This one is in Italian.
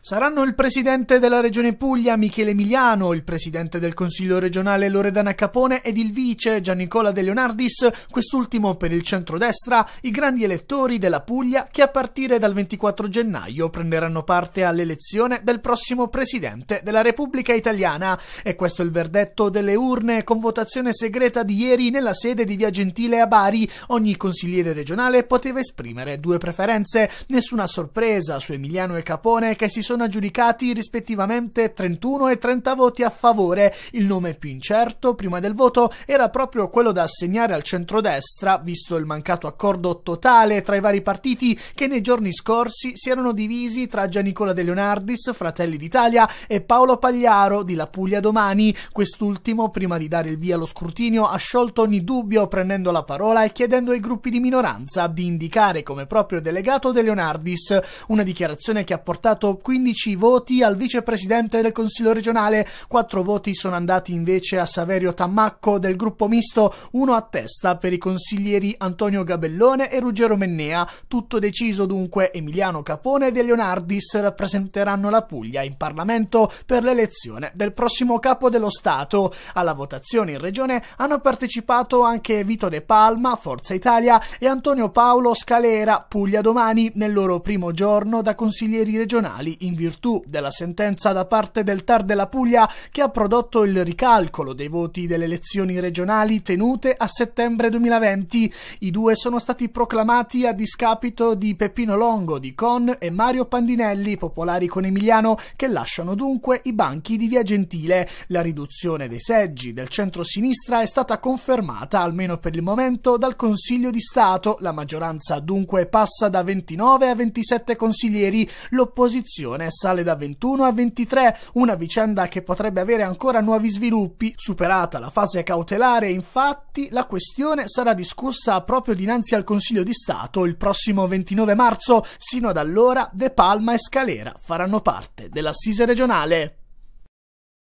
Saranno il presidente della regione Puglia Michele Emiliano, il presidente del consiglio regionale Loredana Capone ed il vice Giannicola De Leonardis, quest'ultimo per il centrodestra, i grandi elettori della Puglia che a partire dal 24 gennaio prenderanno parte all'elezione del prossimo presidente della Repubblica Italiana. E questo è il verdetto delle urne con votazione segreta di ieri nella sede di Via Gentile a Bari. Ogni consigliere regionale poteva esprimere due preferenze. Nessuna sorpresa su Emiliano e Capone che si sono sono aggiudicati rispettivamente 31 e 30 voti a favore. Il nome più incerto prima del voto era proprio quello da assegnare al centrodestra, visto il mancato accordo totale tra i vari partiti che nei giorni scorsi si erano divisi tra Gianicola De Leonardis, Fratelli d'Italia, e Paolo Pagliaro di La Puglia Domani. Quest'ultimo, prima di dare il via allo scrutinio, ha sciolto ogni dubbio prendendo la parola e chiedendo ai gruppi di minoranza di indicare come proprio delegato De Leonardis, una dichiarazione che ha portato quindi 15 voti al vicepresidente del Consiglio regionale, 4 voti sono andati invece a Saverio Tammacco del gruppo misto, uno a testa per i consiglieri Antonio Gabellone e Ruggero Mennea. Tutto deciso dunque Emiliano Capone e De Leonardis rappresenteranno la Puglia in Parlamento per l'elezione del prossimo capo dello Stato. Alla votazione in regione hanno partecipato anche Vito De Palma, Forza Italia e Antonio Paolo Scalera, Puglia Domani, nel loro primo giorno da consiglieri regionali in in virtù della sentenza da parte del Tar della Puglia che ha prodotto il ricalcolo dei voti delle elezioni regionali tenute a settembre 2020. I due sono stati proclamati a discapito di Peppino Longo di Con e Mario Pandinelli, popolari con Emiliano, che lasciano dunque i banchi di Via Gentile. La riduzione dei seggi del centro-sinistra è stata confermata, almeno per il momento, dal Consiglio di Stato. La maggioranza dunque passa da 29 a 27 consiglieri, l'opposizione posizione sale da 21 a 23, una vicenda che potrebbe avere ancora nuovi sviluppi. Superata la fase cautelare, infatti, la questione sarà discussa proprio dinanzi al Consiglio di Stato il prossimo 29 marzo. Sino ad allora De Palma e Scalera faranno parte dell'assise regionale.